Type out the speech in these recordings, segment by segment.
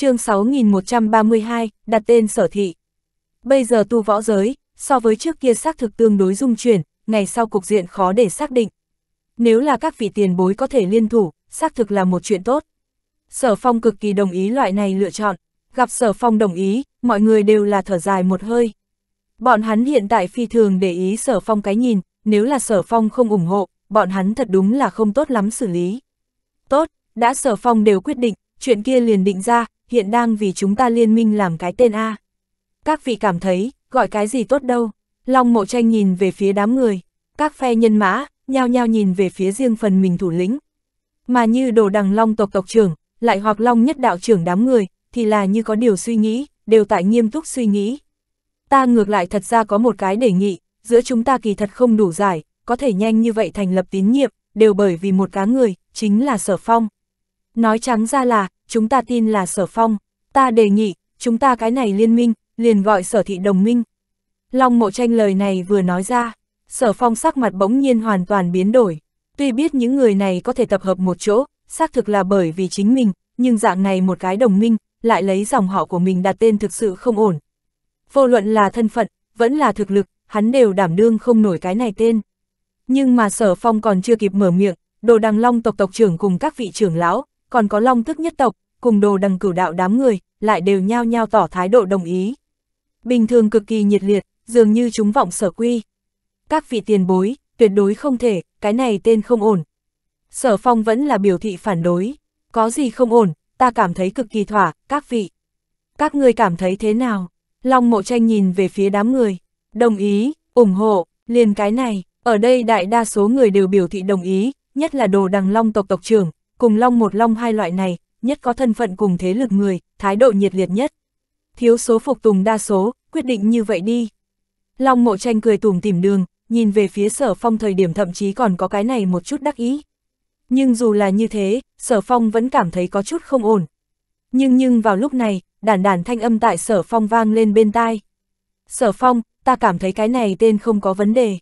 chương 6132, đặt tên sở thị. Bây giờ tu võ giới, so với trước kia xác thực tương đối dung chuyển, ngày sau cục diện khó để xác định. Nếu là các vị tiền bối có thể liên thủ, xác thực là một chuyện tốt. Sở phong cực kỳ đồng ý loại này lựa chọn, gặp sở phong đồng ý, mọi người đều là thở dài một hơi. Bọn hắn hiện tại phi thường để ý sở phong cái nhìn, nếu là sở phong không ủng hộ, bọn hắn thật đúng là không tốt lắm xử lý. Tốt, đã sở phong đều quyết định, chuyện kia liền định ra, hiện đang vì chúng ta liên minh làm cái tên A. Các vị cảm thấy, gọi cái gì tốt đâu. Long mộ tranh nhìn về phía đám người, các phe nhân mã, nhao nhao nhìn về phía riêng phần mình thủ lĩnh. Mà như đồ đằng long tộc tộc trưởng, lại hoặc long nhất đạo trưởng đám người, thì là như có điều suy nghĩ, đều tại nghiêm túc suy nghĩ. Ta ngược lại thật ra có một cái đề nghị, giữa chúng ta kỳ thật không đủ giải, có thể nhanh như vậy thành lập tín nhiệm, đều bởi vì một cá người, chính là sở phong. Nói trắng ra là, chúng ta tin là sở phong, ta đề nghị, chúng ta cái này liên minh, liền gọi sở thị đồng minh. Long mộ tranh lời này vừa nói ra, sở phong sắc mặt bỗng nhiên hoàn toàn biến đổi. Tuy biết những người này có thể tập hợp một chỗ, xác thực là bởi vì chính mình, nhưng dạng này một cái đồng minh, lại lấy dòng họ của mình đặt tên thực sự không ổn. Vô luận là thân phận, vẫn là thực lực, hắn đều đảm đương không nổi cái này tên. Nhưng mà sở phong còn chưa kịp mở miệng, đồ đằng long tộc tộc trưởng cùng các vị trưởng lão, còn có long thức nhất tộc, cùng đồ đằng cửu đạo đám người, lại đều nhao nhao tỏ thái độ đồng ý. Bình thường cực kỳ nhiệt liệt, dường như chúng vọng sở quy. Các vị tiền bối, tuyệt đối không thể, cái này tên không ổn. Sở phong vẫn là biểu thị phản đối, có gì không ổn, ta cảm thấy cực kỳ thỏa, các vị. Các ngươi cảm thấy thế nào? Long mộ tranh nhìn về phía đám người, đồng ý, ủng hộ, liền cái này, ở đây đại đa số người đều biểu thị đồng ý, nhất là đồ đằng long tộc tộc trưởng, cùng long một long hai loại này, nhất có thân phận cùng thế lực người, thái độ nhiệt liệt nhất. Thiếu số phục tùng đa số, quyết định như vậy đi. Long mộ tranh cười tùm tìm đường, nhìn về phía sở phong thời điểm thậm chí còn có cái này một chút đắc ý. Nhưng dù là như thế, sở phong vẫn cảm thấy có chút không ổn. Nhưng nhưng vào lúc này, đàn đàn thanh âm tại sở phong vang lên bên tai. Sở phong, ta cảm thấy cái này tên không có vấn đề.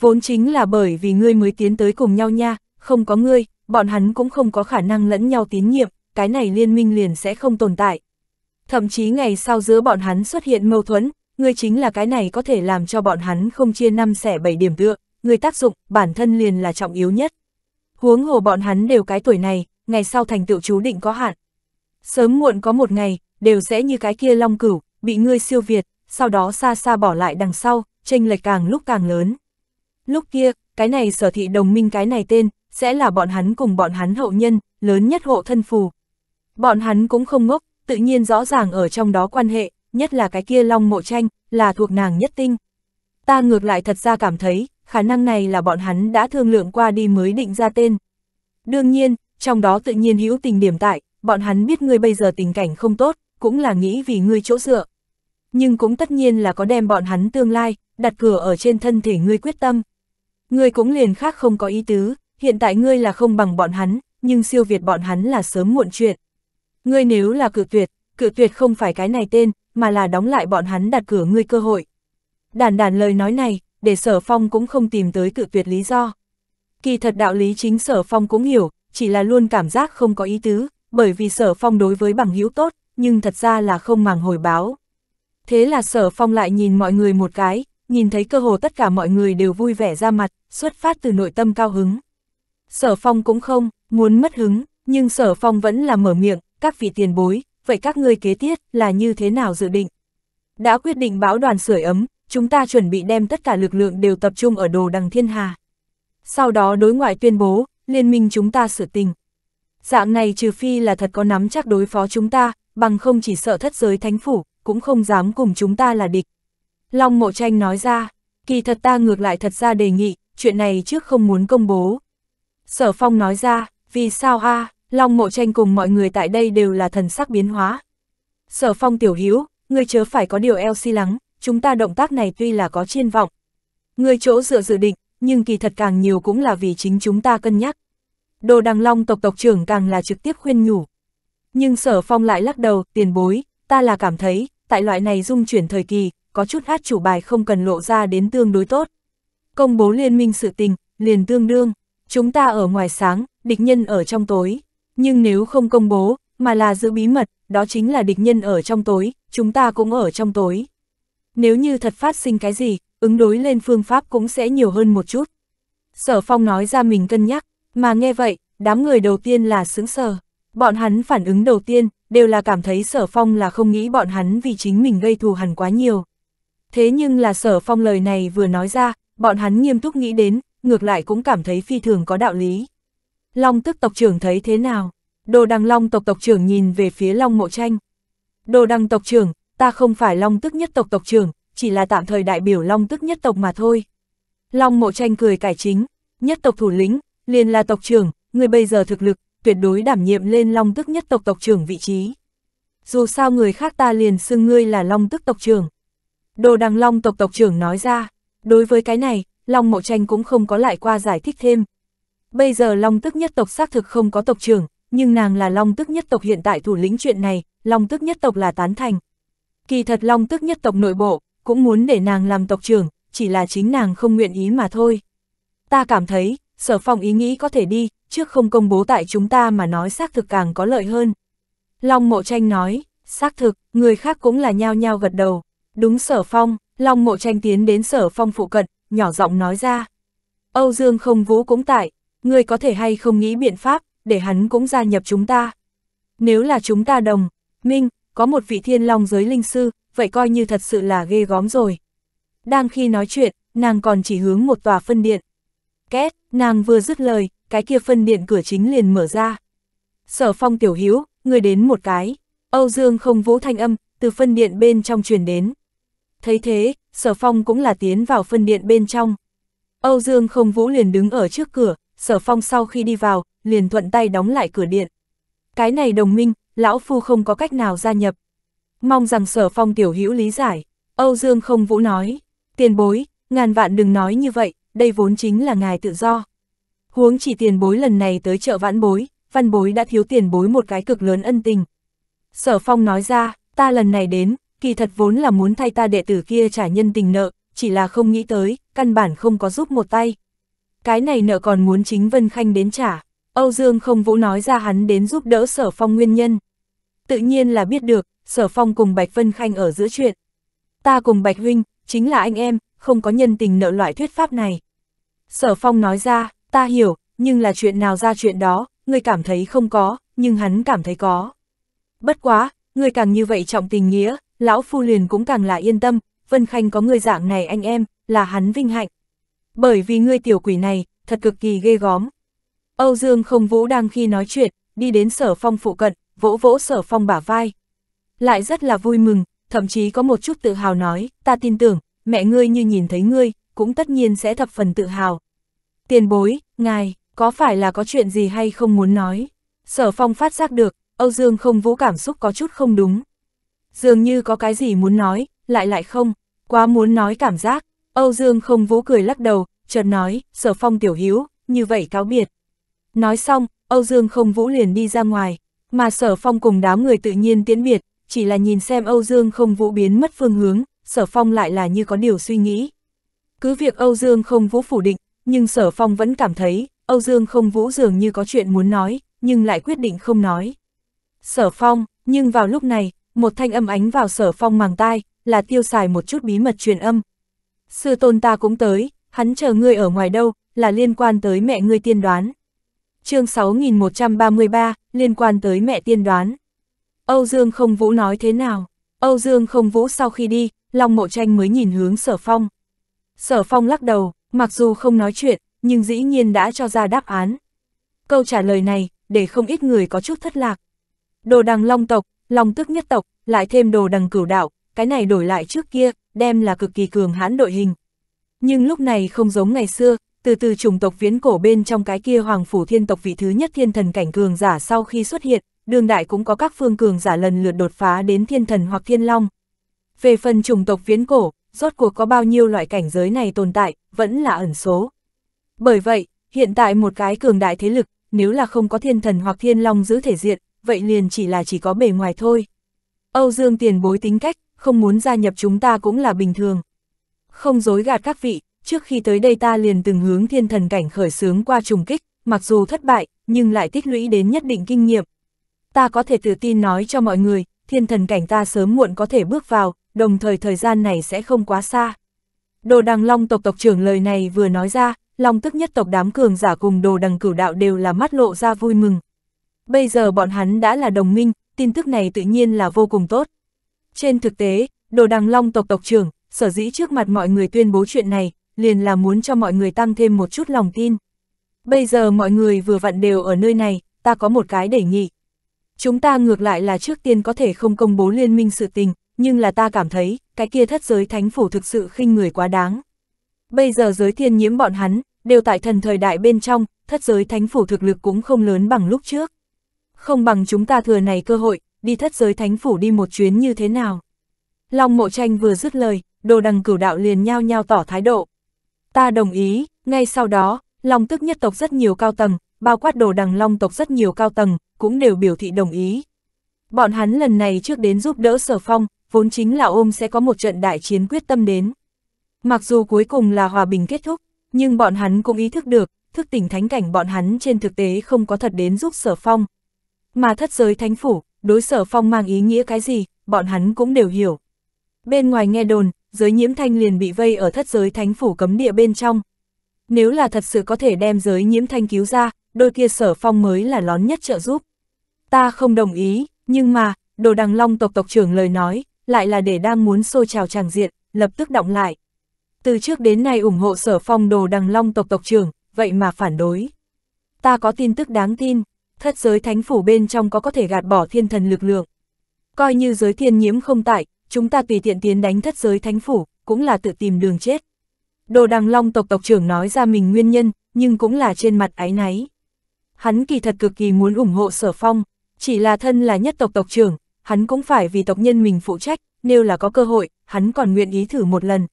Vốn chính là bởi vì ngươi mới tiến tới cùng nhau nha, không có ngươi, bọn hắn cũng không có khả năng lẫn nhau tín nhiệm, cái này liên minh liền sẽ không tồn tại. Thậm chí ngày sau giữa bọn hắn xuất hiện mâu thuẫn, người chính là cái này có thể làm cho bọn hắn không chia năm xẻ bảy điểm tựa, người tác dụng, bản thân liền là trọng yếu nhất. Huống hồ bọn hắn đều cái tuổi này, ngày sau thành tựu chú định có hạn. Sớm muộn có một ngày, đều sẽ như cái kia long cửu, bị ngươi siêu việt, sau đó xa xa bỏ lại đằng sau, tranh lệch càng lúc càng lớn. Lúc kia, cái này sở thị đồng minh cái này tên, sẽ là bọn hắn cùng bọn hắn hậu nhân, lớn nhất hộ thân phù. Bọn hắn cũng không ngốc, tự nhiên rõ ràng ở trong đó quan hệ, nhất là cái kia long mộ tranh, là thuộc nàng nhất tinh. Ta ngược lại thật ra cảm thấy, khả năng này là bọn hắn đã thương lượng qua đi mới định ra tên. Đương nhiên, trong đó tự nhiên hữu tình điểm tại, bọn hắn biết ngươi bây giờ tình cảnh không tốt, cũng là nghĩ vì ngươi chỗ dựa. Nhưng cũng tất nhiên là có đem bọn hắn tương lai, đặt cửa ở trên thân thể ngươi quyết tâm. Ngươi cũng liền khác không có ý tứ, hiện tại ngươi là không bằng bọn hắn, nhưng siêu việt bọn hắn là sớm muộn chuyện. Ngươi nếu là cự tuyệt, cự tuyệt không phải cái này tên, mà là đóng lại bọn hắn đặt cửa ngươi cơ hội. Đàn đàn lời nói này, để sở phong cũng không tìm tới cự tuyệt lý do. Kỳ thật đạo lý chính sở phong cũng hiểu, chỉ là luôn cảm giác không có ý tứ, bởi vì sở phong đối với bằng hữu tốt, nhưng thật ra là không màng hồi báo. Thế là sở phong lại nhìn mọi người một cái, nhìn thấy cơ hồ tất cả mọi người đều vui vẻ ra mặt, xuất phát từ nội tâm cao hứng. Sở phong cũng không, muốn mất hứng, nhưng sở phong vẫn là mở miệng, các vị tiền bối, vậy các ngươi kế tiết là như thế nào dự định? Đã quyết định bão đoàn sưởi ấm, chúng ta chuẩn bị đem tất cả lực lượng đều tập trung ở đồ đằng thiên hà. Sau đó đối ngoại tuyên bố, liên minh chúng ta sửa tình. Dạng này trừ phi là thật có nắm chắc đối phó chúng ta, bằng không chỉ sợ thất giới thánh phủ, cũng không dám cùng chúng ta là địch. Long Mộ Tranh nói ra, kỳ thật ta ngược lại thật ra đề nghị, chuyện này trước không muốn công bố, Sở Phong nói ra, vì sao a Long Mộ Tranh cùng mọi người tại đây đều là thần sắc biến hóa. Sở Phong tiểu hữu ngươi chớ phải có điều eo si lắng, chúng ta động tác này tuy là có chiên vọng. Ngươi chỗ dựa dự định, nhưng kỳ thật càng nhiều cũng là vì chính chúng ta cân nhắc. Đồ đằng long tộc tộc trưởng càng là trực tiếp khuyên nhủ. Nhưng sở phong lại lắc đầu, tiền bối, ta là cảm thấy, tại loại này dung chuyển thời kỳ, có chút hát chủ bài không cần lộ ra đến tương đối tốt. Công bố liên minh sự tình, liền tương đương. Chúng ta ở ngoài sáng, địch nhân ở trong tối. Nhưng nếu không công bố, mà là giữ bí mật, đó chính là địch nhân ở trong tối, chúng ta cũng ở trong tối. Nếu như thật phát sinh cái gì, ứng đối lên phương pháp cũng sẽ nhiều hơn một chút. Sở Phong nói ra mình cân nhắc, mà nghe vậy, đám người đầu tiên là sững sờ. Bọn hắn phản ứng đầu tiên, đều là cảm thấy Sở Phong là không nghĩ bọn hắn vì chính mình gây thù hằn quá nhiều. Thế nhưng là Sở Phong lời này vừa nói ra, bọn hắn nghiêm túc nghĩ đến, ngược lại cũng cảm thấy phi thường có đạo lý. Long tức tộc trưởng thấy thế nào? Đồ đằng long tộc tộc trưởng nhìn về phía long mộ tranh. Đồ đằng tộc trưởng, ta không phải long tức nhất tộc tộc trưởng, chỉ là tạm thời đại biểu long tức nhất tộc mà thôi. Long mộ tranh cười cải chính, nhất tộc thủ lĩnh, liền là tộc trưởng, người bây giờ thực lực, tuyệt đối đảm nhiệm lên long tức nhất tộc tộc trưởng vị trí. Dù sao người khác ta liền xưng ngươi là long tức tộc trưởng. Đồ đằng long tộc tộc trưởng nói ra, đối với cái này, Long Mộ Tranh cũng không có lại qua giải thích thêm. Bây giờ Long Tức Nhất Tộc xác thực không có tộc trưởng, nhưng nàng là Long Tức Nhất Tộc hiện tại thủ lĩnh chuyện này, Long Tức Nhất Tộc là tán thành. Kỳ thật Long Tức Nhất Tộc nội bộ, cũng muốn để nàng làm tộc trưởng, chỉ là chính nàng không nguyện ý mà thôi. Ta cảm thấy, sở phong ý nghĩ có thể đi, trước không công bố tại chúng ta mà nói xác thực càng có lợi hơn. Long Mộ Tranh nói, xác thực, người khác cũng là nhao nhao gật đầu. Đúng sở phong, Long Mộ Tranh tiến đến sở phong phụ cận, nhỏ giọng nói ra. Âu Dương không vũ cũng tại, ngươi có thể hay không nghĩ biện pháp, để hắn cũng gia nhập chúng ta. Nếu là chúng ta đồng, minh, có một vị thiên long giới linh sư, vậy coi như thật sự là ghê góm rồi. Đang khi nói chuyện, nàng còn chỉ hướng một tòa phân điện. Két, nàng vừa dứt lời, cái kia phân điện cửa chính liền mở ra. Sở phong tiểu Hiếu người đến một cái, Âu Dương không vũ thanh âm, từ phân điện bên trong truyền đến. Thấy thế, Sở Phong cũng là tiến vào phân điện bên trong. Âu Dương không vũ liền đứng ở trước cửa, Sở Phong sau khi đi vào, liền thuận tay đóng lại cửa điện. Cái này đồng minh, lão phu không có cách nào gia nhập. Mong rằng Sở Phong tiểu hữu lý giải, Âu Dương không vũ nói, tiền bối, ngàn vạn đừng nói như vậy, đây vốn chính là ngài tự do. Huống chỉ tiền bối lần này tới chợ vãn bối, văn bối đã thiếu tiền bối một cái cực lớn ân tình. Sở Phong nói ra, ta lần này đến, kỳ thật vốn là muốn thay ta đệ tử kia trả nhân tình nợ, chỉ là không nghĩ tới, căn bản không có giúp một tay. Cái này nợ còn muốn chính Vân Khanh đến trả, Âu Dương không vũ nói ra hắn đến giúp đỡ Sở Phong nguyên nhân. Tự nhiên là biết được, Sở Phong cùng Bạch Vân Khanh ở giữa chuyện. Ta cùng Bạch Huynh, chính là anh em, không có nhân tình nợ loại thuyết pháp này. Sở Phong nói ra, ta hiểu, nhưng là chuyện nào ra chuyện đó, người cảm thấy không có, nhưng hắn cảm thấy có. Bất quá, người càng như vậy trọng tình nghĩa, lão phu liền cũng càng là yên tâm, Vân Khanh có người dạng này anh em, là hắn vinh hạnh. Bởi vì ngươi tiểu quỷ này, thật cực kỳ ghê góm. Âu Dương không vũ đang khi nói chuyện, đi đến sở phong phụ cận, vỗ vỗ sở phong bả vai. Lại rất là vui mừng, thậm chí có một chút tự hào nói, ta tin tưởng, mẹ ngươi như nhìn thấy ngươi, cũng tất nhiên sẽ thập phần tự hào. Tiền bối, ngài, có phải là có chuyện gì hay không muốn nói? Sở phong phát giác được, Âu Dương không vũ cảm xúc có chút không đúng dường như có cái gì muốn nói, lại lại không, quá muốn nói cảm giác, Âu Dương không vũ cười lắc đầu, chợt nói, sở phong tiểu hiếu, như vậy cáo biệt. Nói xong, Âu Dương không vũ liền đi ra ngoài, mà sở phong cùng đám người tự nhiên tiến biệt, chỉ là nhìn xem Âu Dương không vũ biến mất phương hướng, sở phong lại là như có điều suy nghĩ. Cứ việc Âu Dương không vũ phủ định, nhưng sở phong vẫn cảm thấy, Âu Dương không vũ dường như có chuyện muốn nói, nhưng lại quyết định không nói. Sở phong, nhưng vào lúc này, một thanh âm ánh vào sở phong màng tai, là tiêu xài một chút bí mật truyền âm. Sư tôn ta cũng tới, hắn chờ ngươi ở ngoài đâu, là liên quan tới mẹ ngươi tiên đoán. chương 6133, liên quan tới mẹ tiên đoán. Âu Dương không vũ nói thế nào? Âu Dương không vũ sau khi đi, Long Mộ Tranh mới nhìn hướng sở phong. Sở phong lắc đầu, mặc dù không nói chuyện, nhưng dĩ nhiên đã cho ra đáp án. Câu trả lời này, để không ít người có chút thất lạc. Đồ đằng long tộc, Long tức nhất tộc, lại thêm đồ đằng cửu đạo, cái này đổi lại trước kia, đem là cực kỳ cường hãn đội hình. Nhưng lúc này không giống ngày xưa, từ từ chủng tộc viễn cổ bên trong cái kia hoàng phủ thiên tộc vị thứ nhất thiên thần cảnh cường giả sau khi xuất hiện, đương đại cũng có các phương cường giả lần lượt đột phá đến thiên thần hoặc thiên long. Về phần chủng tộc viễn cổ, rốt cuộc có bao nhiêu loại cảnh giới này tồn tại, vẫn là ẩn số. Bởi vậy, hiện tại một cái cường đại thế lực, nếu là không có thiên thần hoặc thiên long giữ thể diện, vậy liền chỉ là chỉ có bề ngoài thôi. Âu Dương tiền bối tính cách, không muốn gia nhập chúng ta cũng là bình thường. Không dối gạt các vị, trước khi tới đây ta liền từng hướng thiên thần cảnh khởi sướng qua trùng kích, mặc dù thất bại, nhưng lại tích lũy đến nhất định kinh nghiệm. Ta có thể tự tin nói cho mọi người, thiên thần cảnh ta sớm muộn có thể bước vào, đồng thời thời gian này sẽ không quá xa. Đồ đằng long tộc tộc trưởng lời này vừa nói ra, long tức nhất tộc đám cường giả cùng đồ đằng cửu đạo đều là mắt lộ ra vui mừng. Bây giờ bọn hắn đã là đồng minh, tin tức này tự nhiên là vô cùng tốt. Trên thực tế, đồ đằng long tộc tộc trưởng, sở dĩ trước mặt mọi người tuyên bố chuyện này, liền là muốn cho mọi người tăng thêm một chút lòng tin. Bây giờ mọi người vừa vặn đều ở nơi này, ta có một cái đề nghị. Chúng ta ngược lại là trước tiên có thể không công bố liên minh sự tình, nhưng là ta cảm thấy, cái kia thất giới thánh phủ thực sự khinh người quá đáng. Bây giờ giới thiên nhiễm bọn hắn, đều tại thần thời đại bên trong, thất giới thánh phủ thực lực cũng không lớn bằng lúc trước không bằng chúng ta thừa này cơ hội, đi thất giới thánh phủ đi một chuyến như thế nào. Long mộ tranh vừa dứt lời, đồ đằng cửu đạo liền nhao nhao tỏ thái độ. Ta đồng ý, ngay sau đó, Long tức nhất tộc rất nhiều cao tầng, bao quát đồ đằng Long tộc rất nhiều cao tầng, cũng đều biểu thị đồng ý. Bọn hắn lần này trước đến giúp đỡ sở phong, vốn chính là ôm sẽ có một trận đại chiến quyết tâm đến. Mặc dù cuối cùng là hòa bình kết thúc, nhưng bọn hắn cũng ý thức được, thức tỉnh thánh cảnh bọn hắn trên thực tế không có thật đến giúp sở phong, mà thất giới thánh phủ, đối sở phong mang ý nghĩa cái gì, bọn hắn cũng đều hiểu. Bên ngoài nghe đồn, giới nhiễm thanh liền bị vây ở thất giới thánh phủ cấm địa bên trong. Nếu là thật sự có thể đem giới nhiễm thanh cứu ra, đôi kia sở phong mới là lón nhất trợ giúp. Ta không đồng ý, nhưng mà, đồ đằng long tộc tộc trưởng lời nói, lại là để đang muốn xô trào tràng diện, lập tức động lại. Từ trước đến nay ủng hộ sở phong đồ đằng long tộc tộc trưởng, vậy mà phản đối. Ta có tin tức đáng tin, thất giới thánh phủ bên trong có có thể gạt bỏ thiên thần lực lượng. Coi như giới thiên nhiễm không tại, chúng ta tùy tiện tiến đánh thất giới thánh phủ, cũng là tự tìm đường chết. Đồ đằng long tộc tộc trưởng nói ra mình nguyên nhân, nhưng cũng là trên mặt áy náy. Hắn kỳ thật cực kỳ muốn ủng hộ sở phong, chỉ là thân là nhất tộc tộc trưởng, hắn cũng phải vì tộc nhân mình phụ trách, nếu là có cơ hội, hắn còn nguyện ý thử một lần.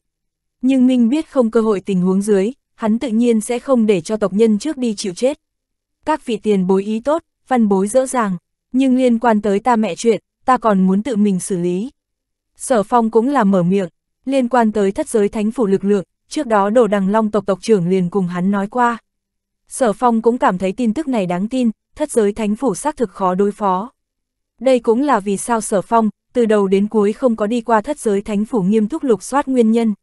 Nhưng Minh biết không cơ hội tình huống dưới, hắn tự nhiên sẽ không để cho tộc nhân trước đi chịu chết các vị tiền bối ý tốt, văn bối dỡ dàng, nhưng liên quan tới ta mẹ chuyện, ta còn muốn tự mình xử lý. Sở phong cũng là mở miệng, liên quan tới thất giới thánh phủ lực lượng, trước đó đồ đằng long tộc tộc trưởng liền cùng hắn nói qua. Sở phong cũng cảm thấy tin tức này đáng tin, thất giới thánh phủ xác thực khó đối phó. Đây cũng là vì sao sở phong, từ đầu đến cuối không có đi qua thất giới thánh phủ nghiêm túc lục soát nguyên nhân.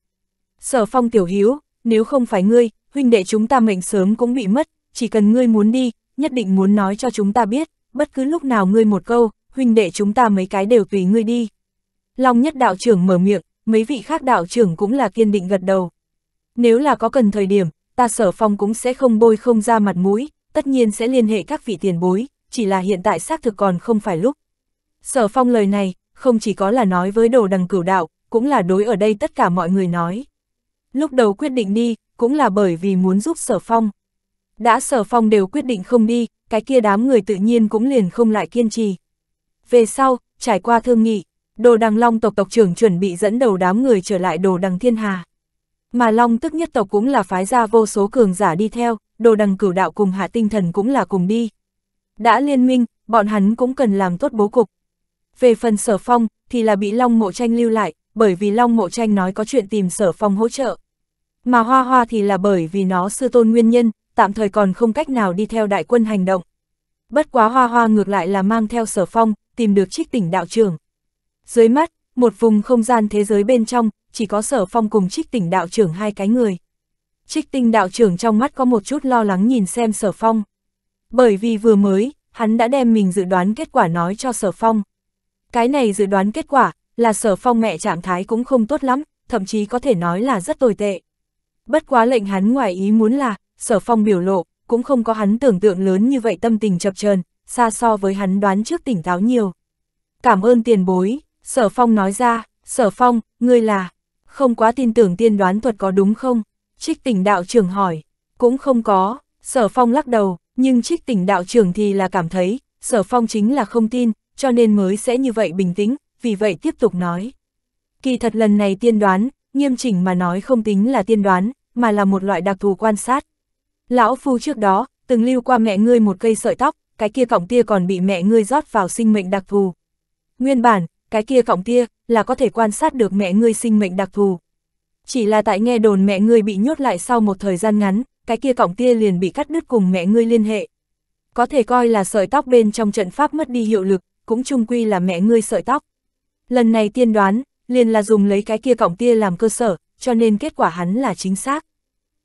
Sở phong tiểu hiếu, nếu không phải ngươi, huynh đệ chúng ta mệnh sớm cũng bị mất, chỉ cần ngươi muốn đi, nhất định muốn nói cho chúng ta biết, bất cứ lúc nào ngươi một câu, huynh đệ chúng ta mấy cái đều tùy ngươi đi. Long nhất đạo trưởng mở miệng, mấy vị khác đạo trưởng cũng là kiên định gật đầu. Nếu là có cần thời điểm, ta sở phong cũng sẽ không bôi không ra mặt mũi, tất nhiên sẽ liên hệ các vị tiền bối, chỉ là hiện tại xác thực còn không phải lúc. Sở phong lời này, không chỉ có là nói với đồ đằng cửu đạo, cũng là đối ở đây tất cả mọi người nói. Lúc đầu quyết định đi, cũng là bởi vì muốn giúp sở phong. Đã sở phong đều quyết định không đi, cái kia đám người tự nhiên cũng liền không lại kiên trì. Về sau, trải qua thương nghị, đồ đằng long tộc tộc trưởng chuẩn bị dẫn đầu đám người trở lại đồ đằng thiên hà. Mà long tức nhất tộc cũng là phái ra vô số cường giả đi theo, đồ đằng cửu đạo cùng hạ tinh thần cũng là cùng đi. Đã liên minh, bọn hắn cũng cần làm tốt bố cục. Về phần sở phong, thì là bị long mộ tranh lưu lại, bởi vì long mộ tranh nói có chuyện tìm sở phong hỗ trợ. Mà hoa hoa thì là bởi vì nó sư tôn nguyên nhân, tạm thời còn không cách nào đi theo đại quân hành động. Bất quá hoa hoa ngược lại là mang theo sở phong, tìm được trích tỉnh đạo trưởng. Dưới mắt, một vùng không gian thế giới bên trong, chỉ có sở phong cùng trích tỉnh đạo trưởng hai cái người. Trích tinh đạo trưởng trong mắt có một chút lo lắng nhìn xem sở phong. Bởi vì vừa mới, hắn đã đem mình dự đoán kết quả nói cho sở phong. Cái này dự đoán kết quả, là sở phong mẹ trạng thái cũng không tốt lắm, thậm chí có thể nói là rất tồi tệ. Bất quá lệnh hắn ngoài ý muốn là, sở phong biểu lộ, cũng không có hắn tưởng tượng lớn như vậy tâm tình chập chờn xa so với hắn đoán trước tỉnh táo nhiều. Cảm ơn tiền bối, sở phong nói ra, sở phong, ngươi là, không quá tin tưởng tiên đoán thuật có đúng không? Trích tỉnh đạo trưởng hỏi, cũng không có, sở phong lắc đầu, nhưng trích tỉnh đạo trưởng thì là cảm thấy, sở phong chính là không tin, cho nên mới sẽ như vậy bình tĩnh, vì vậy tiếp tục nói. Kỳ thật lần này tiên đoán, nghiêm chỉnh mà nói không tính là tiên đoán, mà là một loại đặc thù quan sát, Lão Phu trước đó, từng lưu qua mẹ ngươi một cây sợi tóc, cái kia cọng tia còn bị mẹ ngươi rót vào sinh mệnh đặc thù. Nguyên bản, cái kia cọng tia là có thể quan sát được mẹ ngươi sinh mệnh đặc thù. Chỉ là tại nghe đồn mẹ ngươi bị nhốt lại sau một thời gian ngắn, cái kia cọng tia liền bị cắt đứt cùng mẹ ngươi liên hệ. Có thể coi là sợi tóc bên trong trận pháp mất đi hiệu lực, cũng chung quy là mẹ ngươi sợi tóc. Lần này tiên đoán, liền là dùng lấy cái kia cọng tia làm cơ sở, cho nên kết quả hắn là chính xác.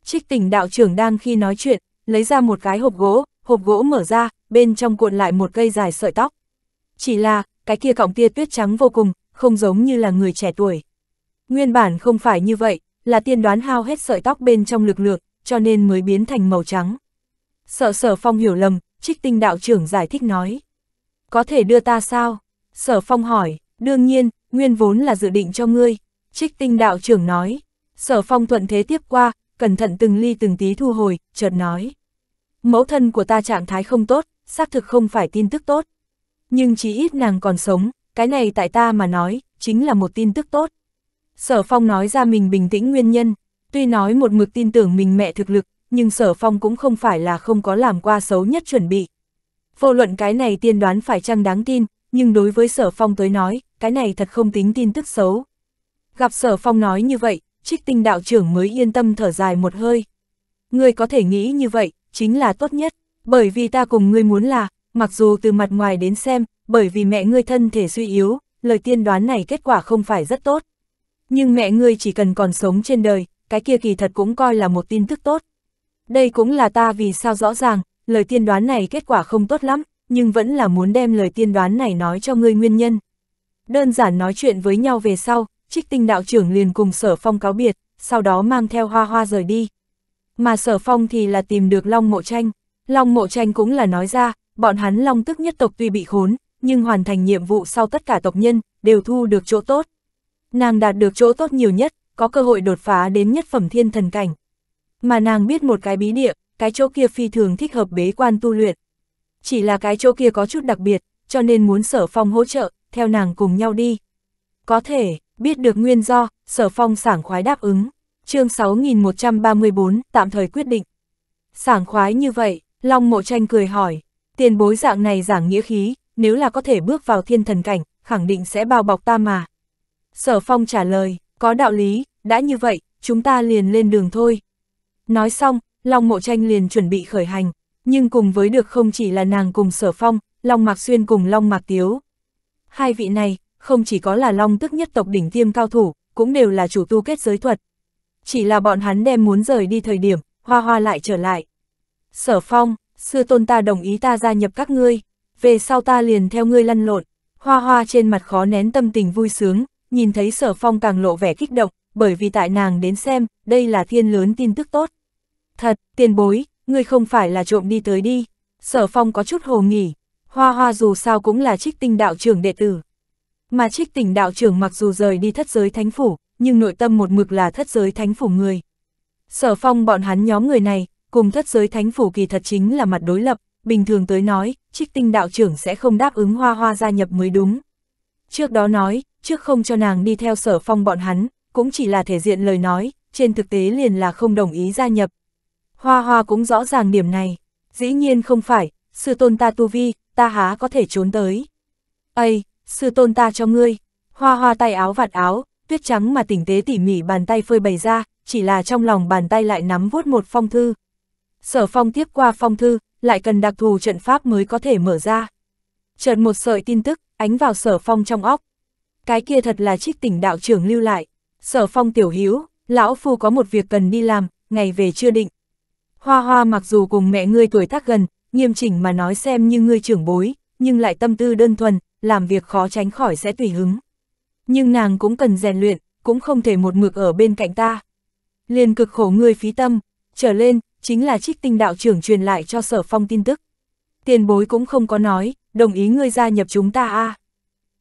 Trích tỉnh đạo trưởng đang khi nói chuyện, lấy ra một cái hộp gỗ, hộp gỗ mở ra, bên trong cuộn lại một cây dài sợi tóc. Chỉ là, cái kia cọng tia tuyết trắng vô cùng, không giống như là người trẻ tuổi. Nguyên bản không phải như vậy, là tiên đoán hao hết sợi tóc bên trong lực lượng, cho nên mới biến thành màu trắng. Sợ sở phong hiểu lầm, trích tinh đạo trưởng giải thích nói. Có thể đưa ta sao? Sở phong hỏi, đương nhiên, nguyên vốn là dự định cho ngươi. Trích tinh đạo trưởng nói, sở phong thuận thế tiếp qua, cẩn thận từng ly từng tí thu hồi, chợt nói. Mẫu thân của ta trạng thái không tốt, xác thực không phải tin tức tốt. Nhưng chí ít nàng còn sống, cái này tại ta mà nói, chính là một tin tức tốt. Sở Phong nói ra mình bình tĩnh nguyên nhân, tuy nói một mực tin tưởng mình mẹ thực lực, nhưng Sở Phong cũng không phải là không có làm qua xấu nhất chuẩn bị. Vô luận cái này tiên đoán phải chăng đáng tin, nhưng đối với Sở Phong tới nói, cái này thật không tính tin tức xấu. Gặp Sở Phong nói như vậy, trích tinh đạo trưởng mới yên tâm thở dài một hơi. Ngươi có thể nghĩ như vậy, chính là tốt nhất, bởi vì ta cùng ngươi muốn là, mặc dù từ mặt ngoài đến xem, bởi vì mẹ ngươi thân thể suy yếu, lời tiên đoán này kết quả không phải rất tốt. Nhưng mẹ ngươi chỉ cần còn sống trên đời, cái kia kỳ thật cũng coi là một tin tức tốt. Đây cũng là ta vì sao rõ ràng, lời tiên đoán này kết quả không tốt lắm, nhưng vẫn là muốn đem lời tiên đoán này nói cho ngươi nguyên nhân. Đơn giản nói chuyện với nhau về sau, trích tinh đạo trưởng liền cùng sở phong cáo biệt, sau đó mang theo hoa hoa rời đi. Mà sở phong thì là tìm được Long Mộ Tranh. Long Mộ Tranh cũng là nói ra, bọn hắn Long tức nhất tộc tuy bị khốn, nhưng hoàn thành nhiệm vụ sau tất cả tộc nhân, đều thu được chỗ tốt. Nàng đạt được chỗ tốt nhiều nhất, có cơ hội đột phá đến nhất phẩm thiên thần cảnh. Mà nàng biết một cái bí địa, cái chỗ kia phi thường thích hợp bế quan tu luyện. Chỉ là cái chỗ kia có chút đặc biệt, cho nên muốn sở phong hỗ trợ, theo nàng cùng nhau đi. Có thể, Biết được nguyên do, Sở Phong sảng khoái đáp ứng. chương 6134, tạm thời quyết định. Sảng khoái như vậy, Long Mộ Tranh cười hỏi, tiền bối dạng này giảng nghĩa khí, nếu là có thể bước vào thiên thần cảnh, khẳng định sẽ bao bọc ta mà. Sở Phong trả lời, có đạo lý, đã như vậy, chúng ta liền lên đường thôi. Nói xong, Long Mộ Tranh liền chuẩn bị khởi hành, nhưng cùng với được không chỉ là nàng cùng Sở Phong, Long Mạc Xuyên cùng Long Mạc Tiếu. Hai vị này, không chỉ có là long tức nhất tộc đỉnh tiêm cao thủ, cũng đều là chủ tu kết giới thuật. Chỉ là bọn hắn đem muốn rời đi thời điểm, hoa hoa lại trở lại. Sở phong, sư tôn ta đồng ý ta gia nhập các ngươi, về sau ta liền theo ngươi lăn lộn. Hoa hoa trên mặt khó nén tâm tình vui sướng, nhìn thấy sở phong càng lộ vẻ kích động, bởi vì tại nàng đến xem, đây là thiên lớn tin tức tốt. Thật, tiền bối, ngươi không phải là trộm đi tới đi. Sở phong có chút hồ nghỉ, hoa hoa dù sao cũng là trích tinh đạo trưởng đệ tử, mà trích tỉnh đạo trưởng mặc dù rời đi thất giới thánh phủ, nhưng nội tâm một mực là thất giới thánh phủ người. Sở phong bọn hắn nhóm người này, cùng thất giới thánh phủ kỳ thật chính là mặt đối lập, bình thường tới nói, trích tinh đạo trưởng sẽ không đáp ứng hoa hoa gia nhập mới đúng. Trước đó nói, trước không cho nàng đi theo sở phong bọn hắn, cũng chỉ là thể diện lời nói, trên thực tế liền là không đồng ý gia nhập. Hoa hoa cũng rõ ràng điểm này, dĩ nhiên không phải, sư tôn ta tu vi, ta há có thể trốn tới. Ây, sư tôn ta cho ngươi, hoa hoa tay áo vạt áo, tuyết trắng mà tỉnh tế tỉ mỉ bàn tay phơi bày ra, chỉ là trong lòng bàn tay lại nắm vuốt một phong thư. Sở phong tiếp qua phong thư, lại cần đặc thù trận pháp mới có thể mở ra. Chợt một sợi tin tức, ánh vào sở phong trong óc. Cái kia thật là trích tỉnh đạo trưởng lưu lại. Sở phong tiểu hiếu, lão phu có một việc cần đi làm, ngày về chưa định. Hoa hoa mặc dù cùng mẹ ngươi tuổi tác gần, nghiêm chỉnh mà nói xem như ngươi trưởng bối, nhưng lại tâm tư đơn thuần, làm việc khó tránh khỏi sẽ tùy hứng. Nhưng nàng cũng cần rèn luyện, cũng không thể một mực ở bên cạnh ta. Liền cực khổ người phí tâm, trở lên, chính là trích tinh đạo trưởng truyền lại cho sở phong tin tức. Tiền bối cũng không có nói, đồng ý ngươi gia nhập chúng ta a à.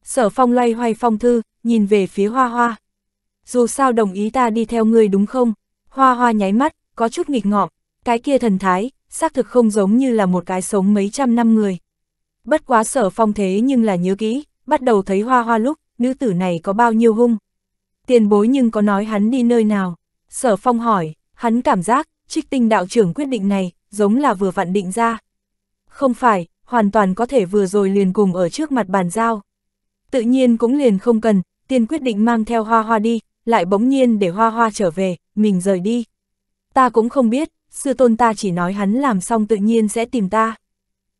Sở phong loay hoay phong thư, nhìn về phía hoa hoa. Dù sao đồng ý ta đi theo ngươi đúng không? Hoa hoa nháy mắt, có chút nghịch ngọm, cái kia thần thái, xác thực không giống như là một cái sống mấy trăm năm người bất quá sở phong thế nhưng là nhớ kỹ, bắt đầu thấy hoa hoa lúc, nữ tử này có bao nhiêu hung. Tiền bối nhưng có nói hắn đi nơi nào, sở phong hỏi, hắn cảm giác, trích tinh đạo trưởng quyết định này, giống là vừa vặn định ra. Không phải, hoàn toàn có thể vừa rồi liền cùng ở trước mặt bàn giao. Tự nhiên cũng liền không cần, tiền quyết định mang theo hoa hoa đi, lại bỗng nhiên để hoa hoa trở về, mình rời đi. Ta cũng không biết, sư tôn ta chỉ nói hắn làm xong tự nhiên sẽ tìm ta.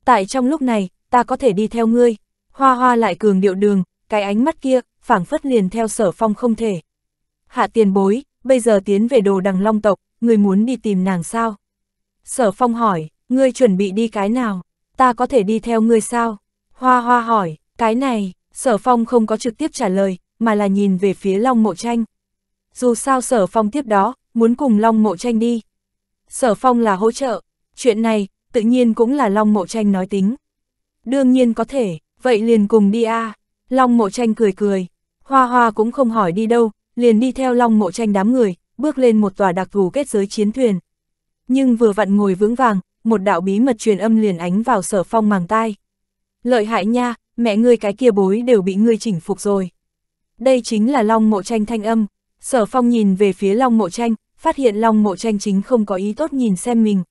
Tại trong lúc này, ta có thể đi theo ngươi. Hoa hoa lại cường điệu đường, cái ánh mắt kia, phảng phất liền theo sở phong không thể. Hạ tiền bối, bây giờ tiến về đồ đằng long tộc, ngươi muốn đi tìm nàng sao? Sở phong hỏi, ngươi chuẩn bị đi cái nào? Ta có thể đi theo ngươi sao? Hoa hoa hỏi, cái này, sở phong không có trực tiếp trả lời, mà là nhìn về phía long mộ tranh. Dù sao sở phong tiếp đó, muốn cùng long mộ tranh đi. Sở phong là hỗ trợ, chuyện này, tự nhiên cũng là long mộ tranh nói tính. Đương nhiên có thể, vậy liền cùng đi a à. Long mộ tranh cười cười. Hoa hoa cũng không hỏi đi đâu, liền đi theo long mộ tranh đám người, bước lên một tòa đặc thù kết giới chiến thuyền. Nhưng vừa vặn ngồi vững vàng, một đạo bí mật truyền âm liền ánh vào sở phong màng tai. Lợi hại nha, mẹ ngươi cái kia bối đều bị ngươi chỉnh phục rồi. Đây chính là long mộ tranh thanh âm. Sở phong nhìn về phía long mộ tranh, phát hiện long mộ tranh chính không có ý tốt nhìn xem mình.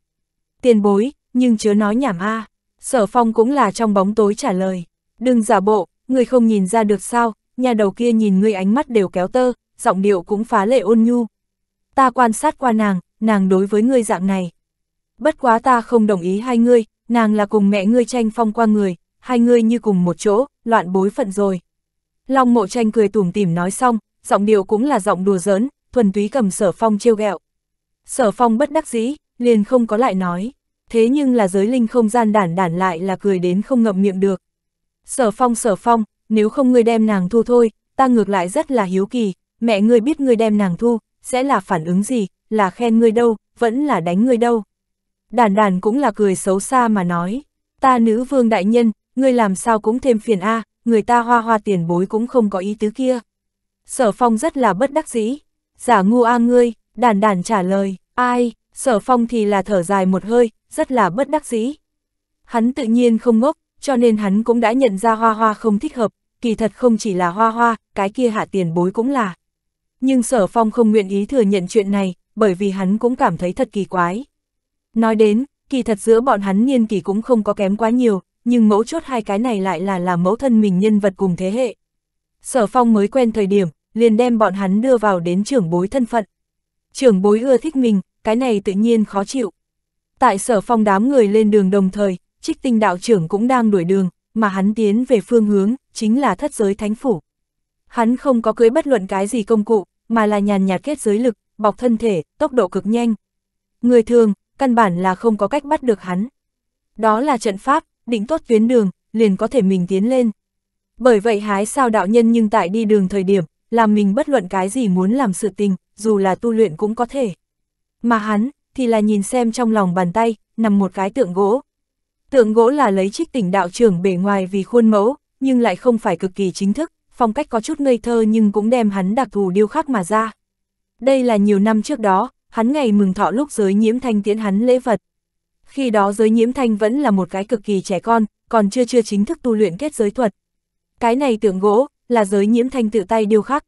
Tiền bối, nhưng chớ nói nhảm a à. Sở phong cũng là trong bóng tối trả lời. Đừng giả bộ, người không nhìn ra được sao, nhà đầu kia nhìn người ánh mắt đều kéo tơ, giọng điệu cũng phá lệ ôn nhu. Ta quan sát qua nàng, nàng đối với ngươi dạng này. Bất quá ta không đồng ý hai ngươi, nàng là cùng mẹ ngươi tranh phong qua người, hai ngươi như cùng một chỗ, loạn bối phận rồi. Long mộ tranh cười tủm tỉm nói xong, giọng điệu cũng là giọng đùa giỡn, thuần túy cầm sở phong trêu ghẹo. Sở phong bất đắc dĩ, liền không có lại nói thế nhưng là giới linh không gian đản đản lại là cười đến không ngậm miệng được. Sở phong sở phong, nếu không ngươi đem nàng thu thôi, ta ngược lại rất là hiếu kỳ, mẹ ngươi biết ngươi đem nàng thu, sẽ là phản ứng gì, là khen ngươi đâu, vẫn là đánh ngươi đâu. Đản đản cũng là cười xấu xa mà nói, ta nữ vương đại nhân, ngươi làm sao cũng thêm phiền a, à, người ta hoa hoa tiền bối cũng không có ý tứ kia. Sở phong rất là bất đắc dĩ, giả ngu a ngươi, đản đản trả lời, ai, Sở phong thì là thở dài một hơi, rất là bất đắc dĩ. Hắn tự nhiên không ngốc, cho nên hắn cũng đã nhận ra hoa hoa không thích hợp, kỳ thật không chỉ là hoa hoa, cái kia hạ tiền bối cũng là. Nhưng sở phong không nguyện ý thừa nhận chuyện này, bởi vì hắn cũng cảm thấy thật kỳ quái. Nói đến, kỳ thật giữa bọn hắn niên kỳ cũng không có kém quá nhiều, nhưng mẫu chốt hai cái này lại là là mẫu thân mình nhân vật cùng thế hệ. Sở phong mới quen thời điểm, liền đem bọn hắn đưa vào đến trưởng bối thân phận. Trưởng bối ưa thích mình, cái này tự nhiên khó chịu. Tại sở phong đám người lên đường đồng thời, trích tinh đạo trưởng cũng đang đuổi đường, mà hắn tiến về phương hướng, chính là thất giới thánh phủ. Hắn không có cưới bất luận cái gì công cụ, mà là nhàn nhạt kết giới lực, bọc thân thể, tốc độ cực nhanh. Người thường, căn bản là không có cách bắt được hắn. Đó là trận pháp, định tốt tuyến đường, liền có thể mình tiến lên. Bởi vậy hái sao đạo nhân nhưng tại đi đường thời điểm, làm mình bất luận cái gì muốn làm sự tình, dù là tu luyện cũng có thể. Mà hắn, thì là nhìn xem trong lòng bàn tay, nằm một cái tượng gỗ. Tượng gỗ là lấy trích tỉnh đạo trưởng bề ngoài vì khuôn mẫu, nhưng lại không phải cực kỳ chính thức, phong cách có chút ngây thơ nhưng cũng đem hắn đặc thù điêu khắc mà ra. Đây là nhiều năm trước đó, hắn ngày mừng thọ lúc giới nhiễm thanh tiễn hắn lễ vật. Khi đó giới nhiễm thanh vẫn là một cái cực kỳ trẻ con, còn chưa chưa chính thức tu luyện kết giới thuật. Cái này tượng gỗ, là giới nhiễm thanh tự tay điêu khắc.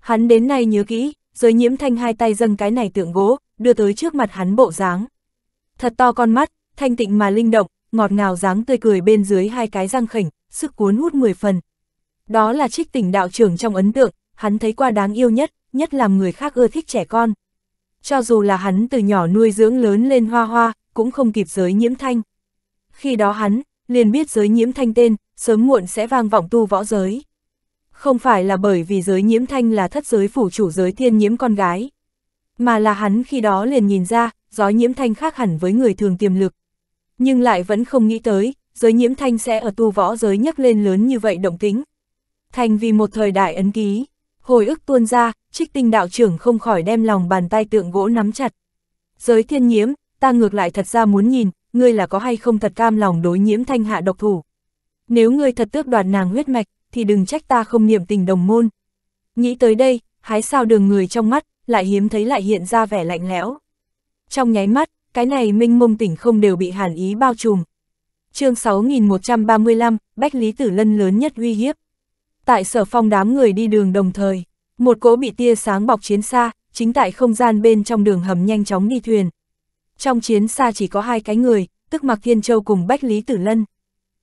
Hắn đến nay nhớ kỹ, giới nhiễm thanh hai tay dâng cái này tượng gỗ, đưa tới trước mặt hắn bộ dáng. Thật to con mắt, thanh tịnh mà linh động, ngọt ngào dáng tươi cười bên dưới hai cái răng khỉnh, sức cuốn hút mười phần. Đó là trích tỉnh đạo trưởng trong ấn tượng, hắn thấy qua đáng yêu nhất, nhất làm người khác ưa thích trẻ con. Cho dù là hắn từ nhỏ nuôi dưỡng lớn lên hoa hoa, cũng không kịp giới nhiễm thanh. Khi đó hắn, liền biết giới nhiễm thanh tên, sớm muộn sẽ vang vọng tu võ giới. Không phải là bởi vì giới nhiễm thanh là thất giới phủ chủ giới thiên nhiễm con gái, mà là hắn khi đó liền nhìn ra, gió nhiễm thanh khác hẳn với người thường tiềm lực. Nhưng lại vẫn không nghĩ tới, giới nhiễm thanh sẽ ở tu võ giới nhấc lên lớn như vậy động tính. Thành vì một thời đại ấn ký, hồi ức tuôn ra, trích tinh đạo trưởng không khỏi đem lòng bàn tay tượng gỗ nắm chặt. Giới thiên nhiễm, ta ngược lại thật ra muốn nhìn, ngươi là có hay không thật cam lòng đối nhiễm thanh hạ độc thủ. Nếu ngươi thật tước đoạt nàng huyết mạch, thì đừng trách ta không niệm tình đồng môn. Nghĩ tới đây, hái sao đường người trong mắt, lại hiếm thấy lại hiện ra vẻ lạnh lẽo. Trong nháy mắt, cái này minh mông tỉnh không đều bị hàn ý bao trùm. chương 6135, Bách Lý Tử Lân lớn nhất uy hiếp. Tại sở phong đám người đi đường đồng thời, một cỗ bị tia sáng bọc chiến xa, chính tại không gian bên trong đường hầm nhanh chóng đi thuyền. Trong chiến xa chỉ có hai cái người, tức Mạc Thiên Châu cùng Bách Lý Tử Lân.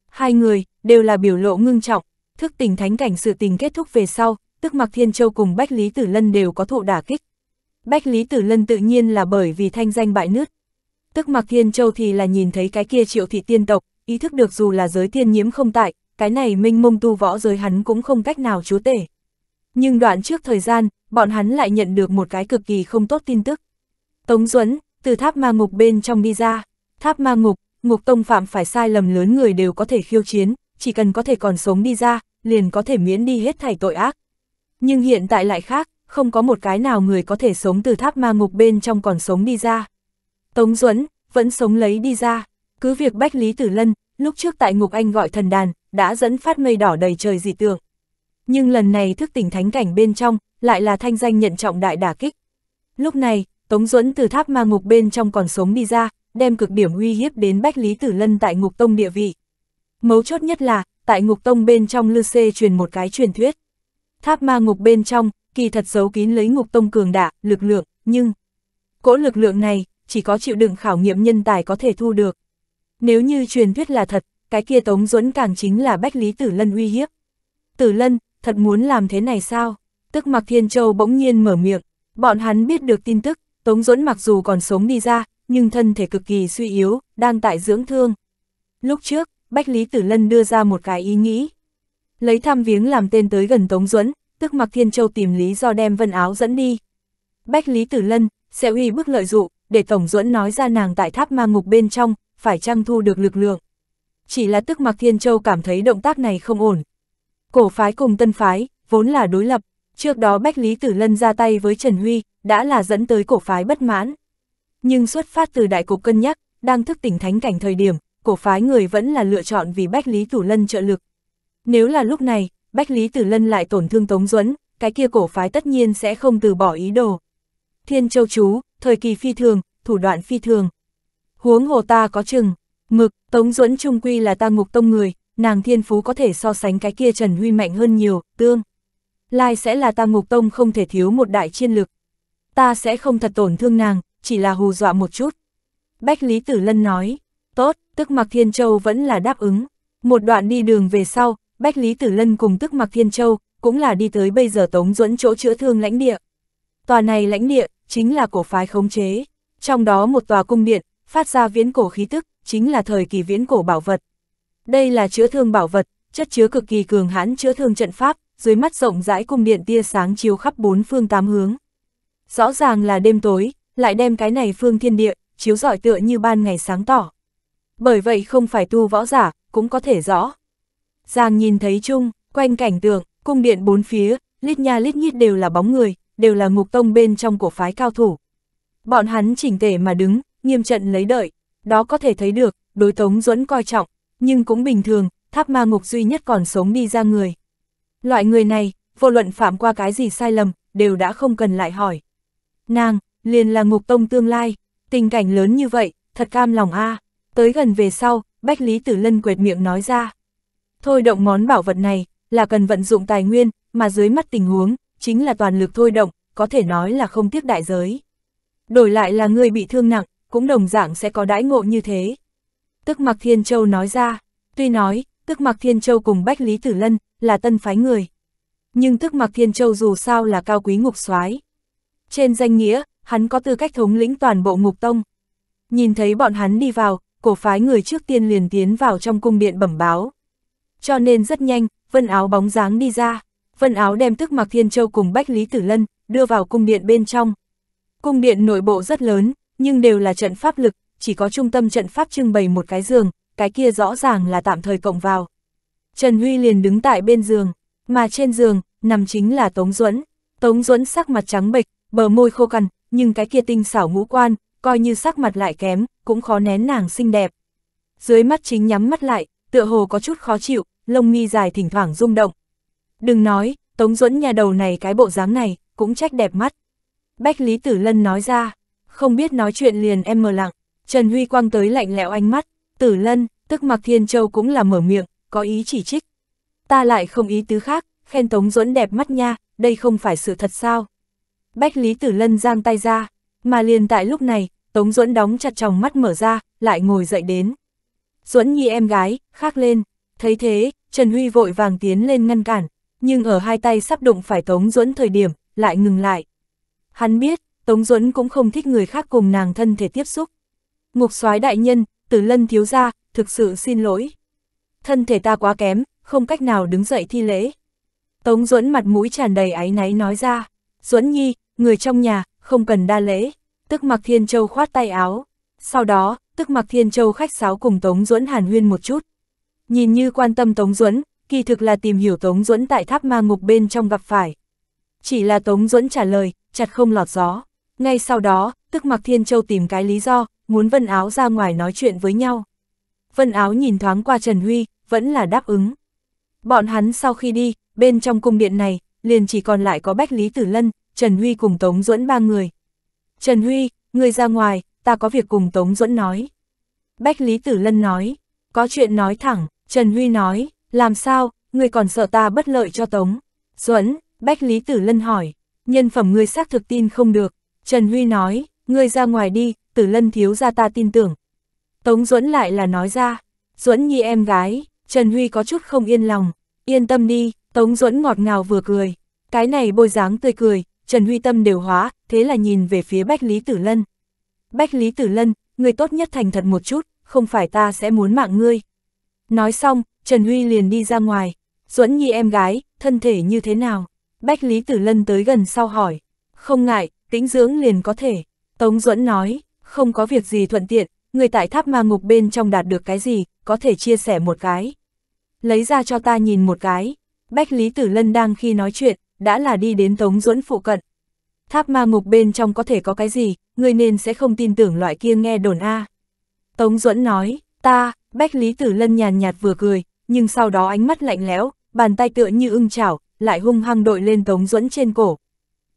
Hai người, đều là biểu lộ ngưng trọng, thức tình thánh cảnh sự tình kết thúc về sau, tức Mạc Thiên Châu cùng Bách Lý Tử Lân đều có thụ đả kích. Bách Lý Tử Lân tự nhiên là bởi vì thanh danh bại nứt. Tức Mạc Thiên Châu thì là nhìn thấy cái kia triệu thị tiên tộc, ý thức được dù là giới tiên nhiễm không tại, cái này minh mông tu võ giới hắn cũng không cách nào chúa tể. Nhưng đoạn trước thời gian, bọn hắn lại nhận được một cái cực kỳ không tốt tin tức. Tống Duẫn từ tháp ma ngục bên trong đi ra, tháp ma ngục, ngục tông phạm phải sai lầm lớn người đều có thể khiêu chiến, chỉ cần có thể còn sống đi ra, liền có thể miễn đi hết thảy tội ác. Nhưng hiện tại lại khác, không có một cái nào người có thể sống từ tháp ma ngục bên trong còn sống đi ra. Tống Duẫn vẫn sống lấy đi ra, cứ việc Bách Lý Tử Lân, lúc trước tại ngục anh gọi thần đàn, đã dẫn phát mây đỏ đầy trời dị tượng. Nhưng lần này thức tỉnh thánh cảnh bên trong, lại là thanh danh nhận trọng đại đả kích. Lúc này, Tống Duẫn từ tháp ma ngục bên trong còn sống đi ra, đem cực điểm uy hiếp đến Bách Lý Tử Lân tại ngục tông địa vị. Mấu chốt nhất là, tại ngục tông bên trong lư xê truyền một cái truyền thuyết. Tháp ma ngục bên trong, kỳ thật giấu kín lấy ngục tông cường đạ, lực lượng, nhưng cỗ lực lượng này chỉ có chịu đựng khảo nghiệm nhân tài có thể thu được. Nếu như truyền thuyết là thật, cái kia Tống Duẫn càng chính là Bách Lý Tử Lân uy hiếp. Tử Lân, thật muốn làm thế này sao? Tức Mạc Thiên Châu bỗng nhiên mở miệng, bọn hắn biết được tin tức, Tống Duẫn mặc dù còn sống đi ra, nhưng thân thể cực kỳ suy yếu, đang tại dưỡng thương. Lúc trước, Bách Lý Tử Lân đưa ra một cái ý nghĩ. Lấy tham viếng làm tên tới gần Tống Duẫn, tức Mặc Thiên Châu tìm lý do đem Vân Áo dẫn đi. Bách Lý Tử Lân, sẽ uy bức lợi dụ, để Tổng Duẫn nói ra nàng tại tháp ma ngục bên trong, phải chăng thu được lực lượng. Chỉ là tức Mặc Thiên Châu cảm thấy động tác này không ổn. Cổ phái cùng tân phái, vốn là đối lập, trước đó Bách Lý Tử Lân ra tay với Trần Huy, đã là dẫn tới cổ phái bất mãn. Nhưng xuất phát từ đại cục cân nhắc, đang thức tỉnh thánh cảnh thời điểm, cổ phái người vẫn là lựa chọn vì Bách Lý Tử Lân trợ lực. Nếu là lúc này, Bách Lý Tử Lân lại tổn thương Tống Duẫn, cái kia cổ phái tất nhiên sẽ không từ bỏ ý đồ. Thiên Châu Chú, thời kỳ phi thường, thủ đoạn phi thường. Huống hồ ta có chừng, mực, Tống Duẫn trung quy là ta ngục tông người, nàng thiên phú có thể so sánh cái kia Trần Huy mạnh hơn nhiều, tương. Lai sẽ là ta ngục tông không thể thiếu một đại chiến lực. Ta sẽ không thật tổn thương nàng, chỉ là hù dọa một chút. Bách Lý Tử Lân nói, tốt, tức mặc Thiên Châu vẫn là đáp ứng. Một đoạn đi đường về sau, Bách Lý Tử Lân cùng tức mặc Thiên Châu, cũng là đi tới bây giờ Tống Duẫn chỗ chữa thương lãnh địa. Tòa này lãnh địa, chính là cổ phái khống chế. Trong đó một tòa cung điện, phát ra viễn cổ khí tức, chính là thời kỳ viễn cổ bảo vật. Đây là chữa thương bảo vật, chất chứa cực kỳ cường hãn chữa thương trận pháp, dưới mắt rộng rãi cung điện tia sáng chiếu khắp bốn phương tám hướng. Rõ ràng là đêm tối, lại đem cái này phương thiên địa, chiếu rọi tựa như ban ngày sáng tỏ. Bởi vậy không phải tu võ giả, cũng có thể rõ. Giang nhìn thấy chung, quanh cảnh tượng, cung điện bốn phía, lít nha lít nhít đều là bóng người, đều là ngục tông bên trong cổ phái cao thủ. Bọn hắn chỉnh tề mà đứng, nghiêm trận lấy đợi, đó có thể thấy được, đối Tống Duẫn coi trọng, nhưng cũng bình thường, tháp ma ngục duy nhất còn sống đi ra người. Loại người này, vô luận phạm qua cái gì sai lầm, đều đã không cần lại hỏi. Nàng, liền là ngục tông tương lai, tình cảnh lớn như vậy, thật cam lòng a à. Tới gần về sau, Bách Lý Tử Lân quệt miệng nói ra. Thôi động món bảo vật này là cần vận dụng tài nguyên, mà dưới mắt tình huống, chính là toàn lực thôi động, có thể nói là không tiếc đại giới. Đổi lại là người bị thương nặng, cũng đồng dạng sẽ có đãi ngộ như thế. Tức Mạc Thiên Châu nói ra, tuy nói, Tức Mạc Thiên Châu cùng Bách Lý Tử Lân là tân phái người. Nhưng Tức Mạc Thiên Châu dù sao là cao quý ngục soái Trên danh nghĩa, hắn có tư cách thống lĩnh toàn bộ ngục tông. Nhìn thấy bọn hắn đi vào, cổ phái người trước tiên liền tiến vào trong cung điện bẩm báo, cho nên rất nhanh, Vân Áo bóng dáng đi ra. Vân Áo đem tức mặc Thiên Châu cùng Bách Lý Tử Lân, đưa vào cung điện bên trong. Cung điện nội bộ rất lớn, nhưng đều là trận pháp lực, chỉ có trung tâm trận pháp trưng bày một cái giường, cái kia rõ ràng là tạm thời cộng vào. Trần Huy liền đứng tại bên giường, mà trên giường, nằm chính là Tống Duẫn. Tống Duẫn sắc mặt trắng bệch, bờ môi khô cằn, nhưng cái kia tinh xảo ngũ quan, coi như sắc mặt lại kém, cũng khó nén nàng xinh đẹp. Dưới mắt chính nhắm mắt lại, tựa hồ có chút khó chịu, lông mi dài thỉnh thoảng rung động. Đừng nói, Tống Duẫn nhà đầu này cái bộ dáng này, cũng trách đẹp mắt. Bách Lý Tử Lân nói ra, không biết nói chuyện liền em mờ lặng, Trần Huy Quang tới lạnh lẽo ánh mắt, Tử Lân, tức Mạc Thiên Châu cũng là mở miệng, có ý chỉ trích. Ta lại không ý tứ khác, khen Tống Duẫn đẹp mắt nha, đây không phải sự thật sao. Bách Lý Tử Lân giang tay ra, mà liền tại lúc này, Tống Duẫn đóng chặt tròng mắt mở ra, lại ngồi dậy đến. Duẫn nhi em gái, khác lên, Thấy thế, Trần Huy vội vàng tiến lên ngăn cản, nhưng ở hai tay sắp đụng phải Tống Duẫn thời điểm, lại ngừng lại. Hắn biết, Tống Duẫn cũng không thích người khác cùng nàng thân thể tiếp xúc. Ngục soái đại nhân, Tử Lân thiếu gia, thực sự xin lỗi. Thân thể ta quá kém, không cách nào đứng dậy thi lễ. Tống Duẫn mặt mũi tràn đầy áy náy nói ra, Duẫn Nhi, người trong nhà, không cần đa lễ. Tức Mặc Thiên Châu khoát tay áo, sau đó, Tức Mặc Thiên Châu khách sáo cùng Tống Duẫn Hàn Huyên một chút, Nhìn như quan tâm Tống Duẫn, kỳ thực là tìm hiểu Tống Duẫn tại tháp ma ngục bên trong gặp phải. Chỉ là Tống Duẫn trả lời, chặt không lọt gió. Ngay sau đó, tức Mạc Thiên Châu tìm cái lý do, muốn Vân Áo ra ngoài nói chuyện với nhau. Vân Áo nhìn thoáng qua Trần Huy, vẫn là đáp ứng. Bọn hắn sau khi đi, bên trong cung điện này, liền chỉ còn lại có Bách Lý Tử Lân, Trần Huy cùng Tống Duẫn ba người. Trần Huy, người ra ngoài, ta có việc cùng Tống Duẫn nói. Bách Lý Tử Lân nói, có chuyện nói thẳng, Trần Huy nói, làm sao, ngươi còn sợ ta bất lợi cho Tống. Duẫn, Bách Lý Tử Lân hỏi, nhân phẩm ngươi xác thực tin không được. Trần Huy nói, ngươi ra ngoài đi, Tử Lân thiếu ra ta tin tưởng. Tống Duẫn lại là nói ra, Duẫn nhi em gái, Trần Huy có chút không yên lòng, yên tâm đi, Tống Duẫn ngọt ngào vừa cười. Cái này bôi dáng tươi cười, Trần Huy tâm đều hóa, thế là nhìn về phía Bách Lý Tử Lân. Bách Lý Tử Lân, người tốt nhất thành thật một chút, không phải ta sẽ muốn mạng ngươi. Nói xong, Trần Huy liền đi ra ngoài. Duẫn Nhi em gái, thân thể như thế nào? Bách Lý Tử Lân tới gần sau hỏi. Không ngại, tĩnh dưỡng liền có thể. Tống Duẫn nói, không có việc gì thuận tiện, người tại tháp ma ngục bên trong đạt được cái gì, có thể chia sẻ một cái. Lấy ra cho ta nhìn một cái. Bách Lý Tử Lân đang khi nói chuyện, đã là đi đến Tống Duẫn phụ cận. Tháp ma ngục bên trong có thể có cái gì, người nên sẽ không tin tưởng loại kia nghe đồn A. Tống Duẫn nói, ta, Bách Lý Tử Lân nhàn nhạt vừa cười, nhưng sau đó ánh mắt lạnh lẽo, bàn tay tựa như ưng chảo, lại hung hăng đội lên Tống Duẫn trên cổ.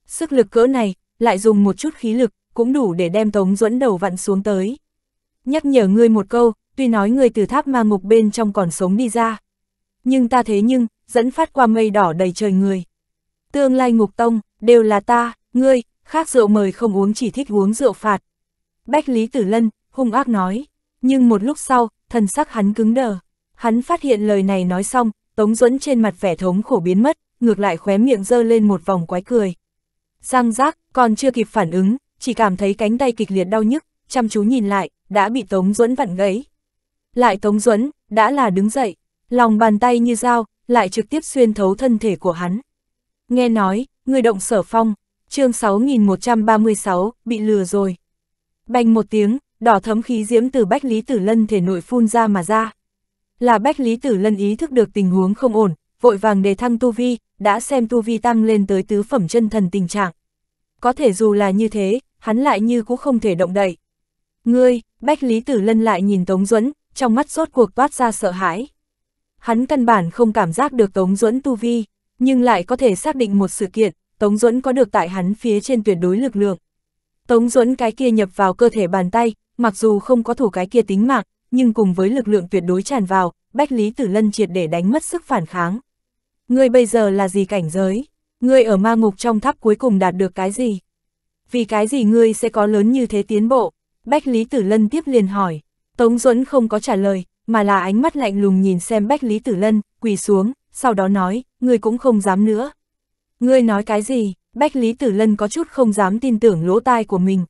Sức lực cỡ này, lại dùng một chút khí lực, cũng đủ để đem Tống Duẫn đầu vặn xuống tới. Nhắc nhở ngươi một câu, tuy nói ngươi từ tháp ma ngục bên trong còn sống đi ra. Nhưng ta thế nhưng, dẫn phát qua mây đỏ đầy trời người. Tương lai ngục tông, đều là ta, ngươi, khác rượu mời không uống chỉ thích uống rượu phạt. Bách Lý Tử Lân, hung ác nói. Nhưng một lúc sau, thần sắc hắn cứng đờ. Hắn phát hiện lời này nói xong, Tống Duẫn trên mặt vẻ thống khổ biến mất, ngược lại khóe miệng dơ lên một vòng quái cười. Giang giác, còn chưa kịp phản ứng, chỉ cảm thấy cánh tay kịch liệt đau nhức, chăm chú nhìn lại, đã bị Tống Duẫn vặn gãy. Lại Tống Duẫn, đã là đứng dậy, lòng bàn tay như dao, lại trực tiếp xuyên thấu thân thể của hắn. Nghe nói, người động sở phong, chương 6136, bị lừa rồi. Bành một tiếng, đỏ thấm khí diễm từ Bách Lý Tử Lân thể nội phun ra mà ra. Là Bách Lý Tử Lân ý thức được tình huống không ổn, vội vàng đề thăng tu vi, đã xem tu vi tăng lên tới tứ phẩm chân thần tình trạng. Có thể dù là như thế, hắn lại như cũng không thể động đậy. Ngươi, Bách Lý Tử Lân lại nhìn Tống Duẫn, trong mắt rốt cuộc toát ra sợ hãi. Hắn căn bản không cảm giác được Tống Duẫn tu vi, nhưng lại có thể xác định một sự kiện, Tống Duẫn có được tại hắn phía trên tuyệt đối lực lượng. Tống Duẫn cái kia nhập vào cơ thể bàn tay, mặc dù không có thủ cái kia tính mạng, nhưng cùng với lực lượng tuyệt đối tràn vào, Bách Lý Tử Lân triệt để đánh mất sức phản kháng. Ngươi bây giờ là gì cảnh giới? Ngươi ở ma ngục trong tháp cuối cùng đạt được cái gì? Vì cái gì ngươi sẽ có lớn như thế tiến bộ? Bách Lý Tử Lân tiếp liền hỏi. Tống Duẫn không có trả lời, mà là ánh mắt lạnh lùng nhìn xem Bách Lý Tử Lân, quỳ xuống, sau đó nói, ngươi cũng không dám nữa. Ngươi nói cái gì? Bách Lý Tử Lân có chút không dám tin tưởng lỗ tai của mình.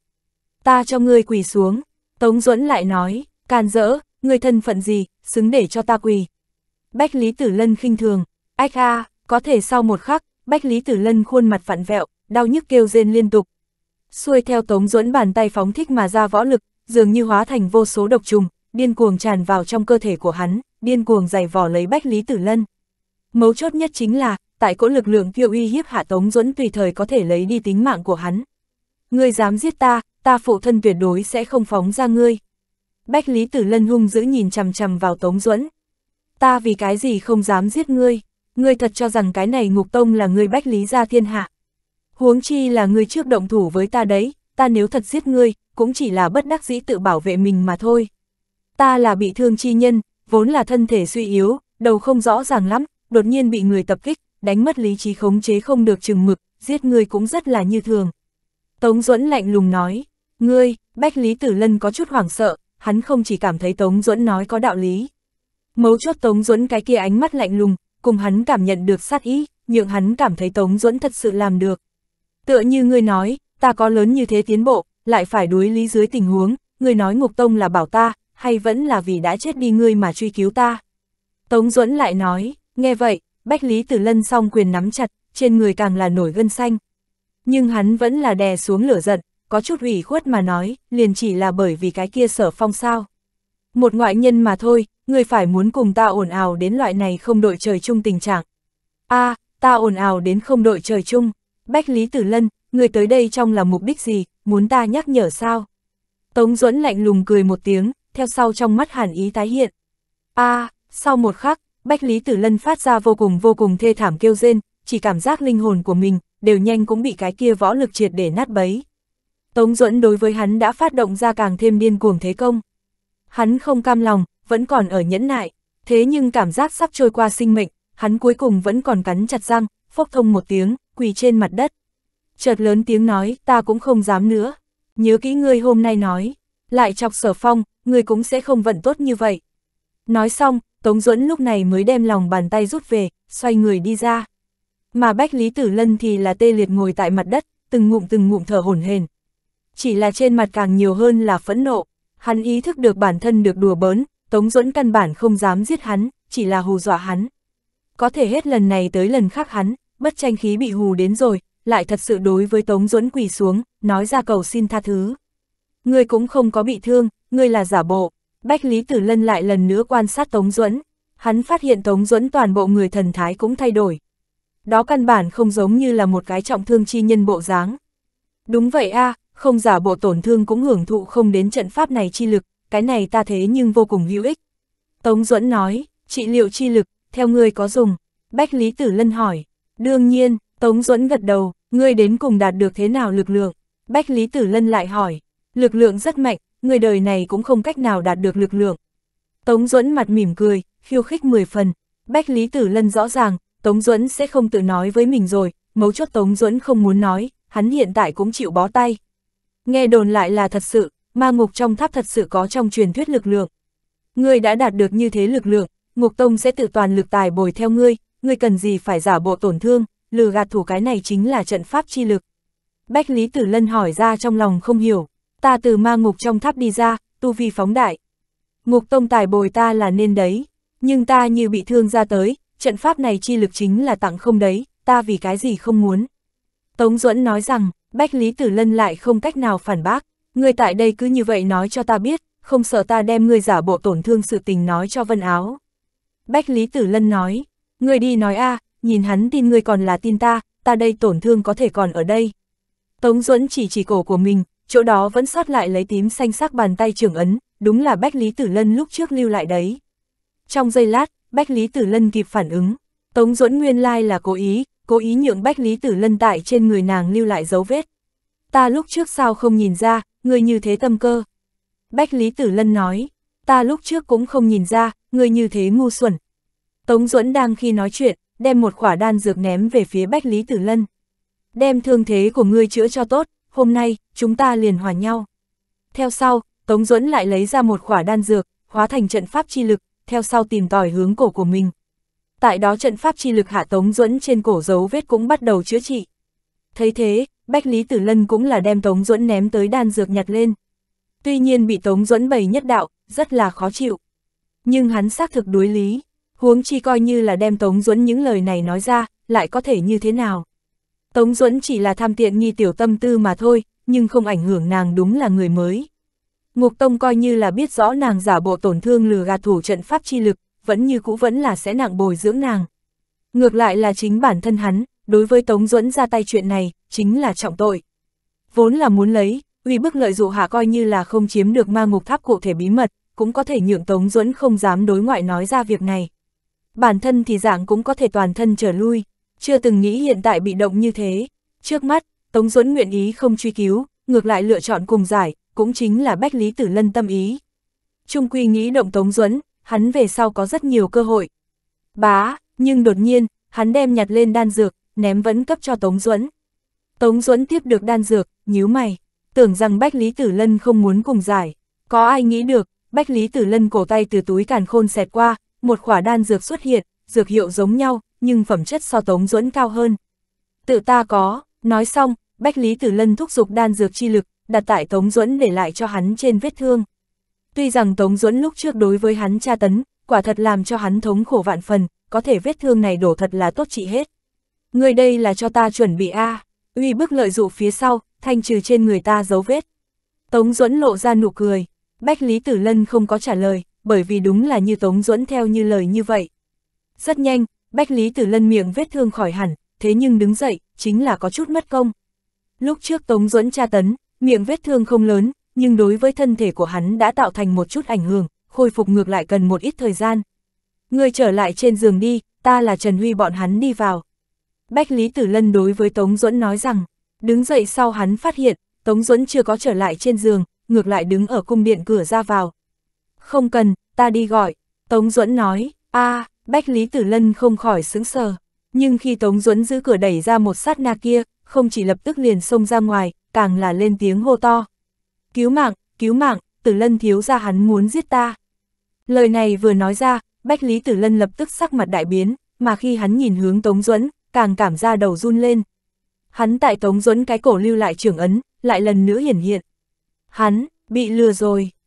Ta cho ngươi quỳ xuống, Tống Duẫn lại nói, can dỡ, người thân phận gì, xứng để cho ta quỳ. Bách Lý Tử Lân khinh thường, ách a, có thể sau một khắc, Bách Lý Tử Lân khuôn mặt vặn vẹo, đau nhức kêu rên liên tục. Xuôi theo Tống Duẫn bàn tay phóng thích mà ra võ lực, dường như hóa thành vô số độc trùng, điên cuồng tràn vào trong cơ thể của hắn, điên cuồng giày vò lấy Bách Lý Tử Lân. Mấu chốt nhất chính là, tại cỗ lực lượng kia uy hiếp hạ Tống Duẫn tùy thời có thể lấy đi tính mạng của hắn. Ngươi dám giết ta, ta phụ thân tuyệt đối sẽ không phóng ra ngươi. Bách Lý Tử Lân hung dữ nhìn chằm chằm vào Tống Duẫn. Ta vì cái gì không dám giết ngươi, ngươi thật cho rằng cái này ngục tông là ngươi Bách Lý gia thiên hạ. Huống chi là ngươi trước động thủ với ta đấy, ta nếu thật giết ngươi, cũng chỉ là bất đắc dĩ tự bảo vệ mình mà thôi. Ta là bị thương chi nhân, vốn là thân thể suy yếu, đầu không rõ ràng lắm, đột nhiên bị người tập kích, đánh mất lý trí khống chế không được chừng mực, giết ngươi cũng rất là như thường. Tống Duẫn lạnh lùng nói, Ngươi, Bách Lý Tử Lân có chút hoảng sợ, hắn không chỉ cảm thấy Tống Duẫn nói có đạo lý. Mấu chốt Tống Duẫn cái kia ánh mắt lạnh lùng, cùng hắn cảm nhận được sát ý, nhượng hắn cảm thấy Tống Duẫn thật sự làm được. Tựa như ngươi nói, ta có lớn như thế tiến bộ, lại phải đối lý dưới tình huống, ngươi nói Ngục Tông là bảo ta, hay vẫn là vì đã chết đi ngươi mà truy cứu ta. Tống Duẫn lại nói, nghe vậy, Bách Lý Tử Lân song quyền nắm chặt, trên người càng là nổi gân xanh. Nhưng hắn vẫn là đè xuống lửa giận, có chút ủy khuất mà nói, liền chỉ là bởi vì cái kia sở phong sao. Một ngoại nhân mà thôi, người phải muốn cùng ta ồn ào đến loại này không đội trời chung tình trạng. a à, ta ồn ào đến không đội trời chung. Bách Lý Tử Lân, người tới đây trong là mục đích gì, muốn ta nhắc nhở sao? Tống Duẫn lạnh lùng cười một tiếng, theo sau trong mắt hàn ý tái hiện. a à, sau một khắc, Bách Lý Tử Lân phát ra vô cùng vô cùng thê thảm kêu rên, chỉ cảm giác linh hồn của mình, đều nhanh cũng bị cái kia võ lực triệt để nát bấy. Tống Duẫn đối với hắn đã phát động ra càng thêm điên cuồng thế công. Hắn không cam lòng, vẫn còn ở nhẫn nại, thế nhưng cảm giác sắp trôi qua sinh mệnh, hắn cuối cùng vẫn còn cắn chặt răng, phốc thông một tiếng, quỳ trên mặt đất. Chợt lớn tiếng nói, ta cũng không dám nữa. Nhớ kỹ ngươi hôm nay nói, lại chọc sở phong, ngươi cũng sẽ không vận tốt như vậy. Nói xong, Tống Duẫn lúc này mới đem lòng bàn tay rút về, xoay người đi ra. Mà Bách Lý Tử Lân thì là tê liệt ngồi tại mặt đất, từng ngụm từng ngụm thở hổn hển, chỉ là trên mặt càng nhiều hơn là phẫn nộ. Hắn ý thức được bản thân được đùa bớn, Tống Duẫn căn bản không dám giết hắn, chỉ là hù dọa hắn. Có thể hết lần này tới lần khác hắn, bất tranh khí bị hù đến rồi, lại thật sự đối với Tống Duẫn quỳ xuống, nói ra cầu xin tha thứ. Ngươi cũng không có bị thương, ngươi là giả bộ. Bách Lý Tử Lân lại lần nữa quan sát Tống Duẫn, hắn phát hiện Tống Duẫn toàn bộ người thần thái cũng thay đổi. Đó căn bản không giống như là một cái trọng thương chi nhân bộ dáng. Đúng vậy a, à, không giả bộ tổn thương cũng hưởng thụ không đến trận pháp này chi lực, cái này ta thế nhưng vô cùng hữu ích. Tống Duẫn nói, trị liệu chi lực, theo ngươi có dùng, Bách Lý Tử Lân hỏi, đương nhiên, Tống Duẫn gật đầu, ngươi đến cùng đạt được thế nào lực lượng, Bách Lý Tử Lân lại hỏi, lực lượng rất mạnh, người đời này cũng không cách nào đạt được lực lượng. Tống Duẫn mặt mỉm cười, khiêu khích 10 phần, Bách Lý Tử Lân rõ ràng, Tống Duẫn sẽ không tự nói với mình rồi, mấu chốt Tống Duẫn không muốn nói, hắn hiện tại cũng chịu bó tay, Nghe đồn lại là thật sự, ma ngục trong tháp thật sự có trong truyền thuyết lực lượng. Ngươi đã đạt được như thế lực lượng, ngục tông sẽ tự toàn lực tài bồi theo ngươi, ngươi cần gì phải giả bộ tổn thương, lừa gạt thủ cái này chính là trận pháp chi lực. Bách Lý Tử Lân hỏi ra trong lòng không hiểu, ta từ ma ngục trong tháp đi ra, tu vi phóng đại. Ngục tông tài bồi ta là nên đấy, nhưng ta như bị thương ra tới, trận pháp này chi lực chính là tặng không đấy, ta vì cái gì không muốn. Tống Duẫn nói rằng, Bách Lý Tử Lân lại không cách nào phản bác, Ngươi tại đây cứ như vậy nói cho ta biết, không sợ ta đem ngươi giả bộ tổn thương sự tình nói cho Vân Áo. Bách Lý Tử Lân nói, ngươi đi nói a, à, nhìn hắn tin ngươi còn là tin ta, ta đây tổn thương có thể còn ở đây. Tống Duẫn chỉ chỉ cổ của mình, chỗ đó vẫn sót lại lấy tím xanh sắc bàn tay trưởng ấn, đúng là Bách Lý Tử Lân lúc trước lưu lại đấy. Trong giây lát, Bách Lý Tử Lân kịp phản ứng, Tống Duẫn nguyên lai là cố ý, cố ý nhượng Bách Lý Tử Lân tại trên người nàng lưu lại dấu vết. Ta lúc trước sao không nhìn ra, người như thế tâm cơ. Bách Lý Tử Lân nói, ta lúc trước cũng không nhìn ra, người như thế ngu xuẩn. Tống Duẫn đang khi nói chuyện, đem một khỏa đan dược ném về phía Bách Lý Tử Lân. Đem thương thế của ngươi chữa cho tốt, hôm nay, chúng ta liền hòa nhau. Theo sau, Tống Duẫn lại lấy ra một khỏa đan dược, hóa thành trận pháp chi lực, theo sau tìm tòi hướng cổ của mình tại đó trận pháp chi lực hạ Tống Duẫn trên cổ dấu vết cũng bắt đầu chữa trị. Thấy thế, Bách Lý Tử Lân cũng là đem Tống Duẫn ném tới đan dược nhặt lên. Tuy nhiên bị Tống Duẫn bày nhất đạo, rất là khó chịu. Nhưng hắn xác thực đối lý, huống chi coi như là đem Tống Duẫn những lời này nói ra, lại có thể như thế nào. Tống Duẫn chỉ là tham tiện nghi tiểu tâm tư mà thôi, nhưng không ảnh hưởng nàng đúng là người mới. Ngục Tông coi như là biết rõ nàng giả bộ tổn thương lừa gạt thủ trận pháp chi lực, vẫn như cũ vẫn là sẽ nặng bồi dưỡng nàng. Ngược lại là chính bản thân hắn, đối với Tống Duẫn ra tay chuyện này, chính là trọng tội. Vốn là muốn lấy, uy bức lợi dụ hạ coi như là không chiếm được ma ngục tháp cụ thể bí mật, cũng có thể nhượng Tống Duẫn không dám đối ngoại nói ra việc này. Bản thân thì dạng cũng có thể toàn thân trở lui, chưa từng nghĩ hiện tại bị động như thế. Trước mắt, Tống Duẫn nguyện ý không truy cứu, ngược lại lựa chọn cùng giải, cũng chính là Bách Lý Tử Lân tâm ý. Trung Quy nghĩ động Tống Duẫn, hắn về sau có rất nhiều cơ hội. Bá, nhưng đột nhiên, hắn đem nhặt lên đan dược, ném vẫn cấp cho Tống Duẫn. Tống Duẫn tiếp được đan dược, nhíu mày, tưởng rằng Bách Lý Tử Lân không muốn cùng giải. Có ai nghĩ được, Bách Lý Tử Lân cổ tay từ túi càn khôn xẹt qua, một khỏa đan dược xuất hiện, dược hiệu giống nhau, nhưng phẩm chất so Tống Duẫn cao hơn. Tự ta có, nói xong, Bách Lý Tử Lân thúc giục đan dược chi lực, đặt tại Tống Duẫn để lại cho hắn trên vết thương. Tuy rằng Tống Duẫn lúc trước đối với hắn tra tấn, quả thật làm cho hắn thống khổ vạn phần, có thể vết thương này đổ thật là tốt trị hết. Người đây là cho ta chuẩn bị A, uy bức lợi dụ phía sau, thanh trừ trên người ta dấu vết. Tống Duẫn lộ ra nụ cười, Bách Lý Tử Lân không có trả lời, bởi vì đúng là như Tống Duẫn theo như lời như vậy. Rất nhanh, Bách Lý Tử Lân miệng vết thương khỏi hẳn, thế nhưng đứng dậy, chính là có chút mất công. Lúc trước Tống Duẫn tra tấn, miệng vết thương không lớn, nhưng đối với thân thể của hắn đã tạo thành một chút ảnh hưởng, khôi phục ngược lại cần một ít thời gian. người trở lại trên giường đi, ta là Trần Huy bọn hắn đi vào. Bách Lý Tử Lân đối với Tống Duẫn nói rằng, đứng dậy sau hắn phát hiện, Tống Duẫn chưa có trở lại trên giường, ngược lại đứng ở cung điện cửa ra vào. Không cần, ta đi gọi, Tống Duẫn nói, a Bách Lý Tử Lân không khỏi sững sờ. Nhưng khi Tống Duẫn giữ cửa đẩy ra một sát na kia, không chỉ lập tức liền xông ra ngoài, càng là lên tiếng hô to cứu mạng, cứu mạng, tử lân thiếu ra hắn muốn giết ta. Lời này vừa nói ra, Bách Lý Tử Lân lập tức sắc mặt đại biến, mà khi hắn nhìn hướng Tống Duẫn, càng cảm ra đầu run lên. Hắn tại Tống Duẫn cái cổ lưu lại trưởng ấn, lại lần nữa hiển hiện. Hắn, bị lừa rồi.